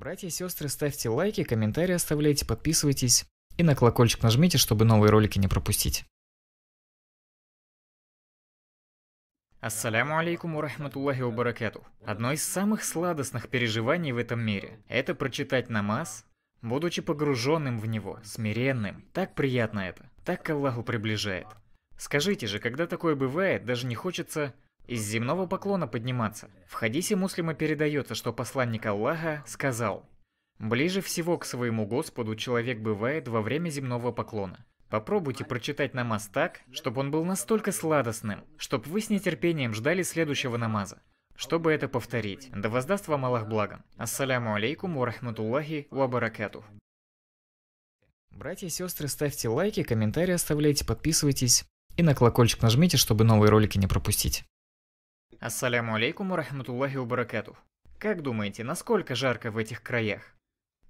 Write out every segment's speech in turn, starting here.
Братья и сестры, ставьте лайки, комментарии оставляйте, подписывайтесь и на колокольчик нажмите, чтобы новые ролики не пропустить. Ассаляму алейкум урахматуллахи убаракату. Одно из самых сладостных переживаний в этом мире – это прочитать намаз, будучи погруженным в него, смиренным. Так приятно это, так к Аллаху приближает. Скажите же, когда такое бывает, даже не хочется из земного поклона подниматься. В хадисе муслима передается, что посланник Аллаха сказал, «Ближе всего к своему Господу человек бывает во время земного поклона. Попробуйте прочитать намаз так, чтобы он был настолько сладостным, чтобы вы с нетерпением ждали следующего намаза. Чтобы это повторить, да воздаст вам Аллах благом. Ассаляму алейкум ва рахматуллахи Братья и сестры, ставьте лайки, комментарии оставляйте, подписывайтесь и на колокольчик нажмите, чтобы новые ролики не пропустить. Ассаляму алейкум рахматуллахи убаракату. Как думаете, насколько жарко в этих краях?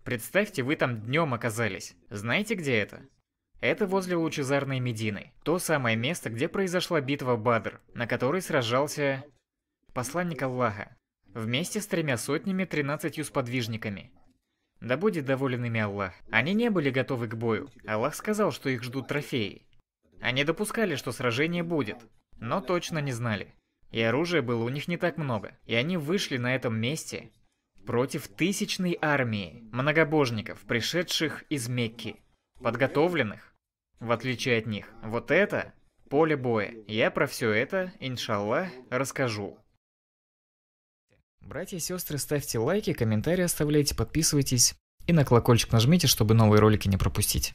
Представьте, вы там днем оказались. Знаете, где это? Это возле лучезарной Медины, то самое место, где произошла битва Бадр, на которой сражался посланник Аллаха, вместе с тремя сотнями тринадцатью сподвижниками. Да будет доволен ими Аллах. Они не были готовы к бою. Аллах сказал, что их ждут трофеи. Они допускали, что сражение будет, но точно не знали. И оружия было у них не так много. И они вышли на этом месте против тысячной армии многобожников, пришедших из Мекки, подготовленных, в отличие от них. Вот это поле боя. Я про все это, иншаллах, расскажу. Братья и сестры, ставьте лайки, комментарии оставляйте, подписывайтесь и на колокольчик нажмите, чтобы новые ролики не пропустить.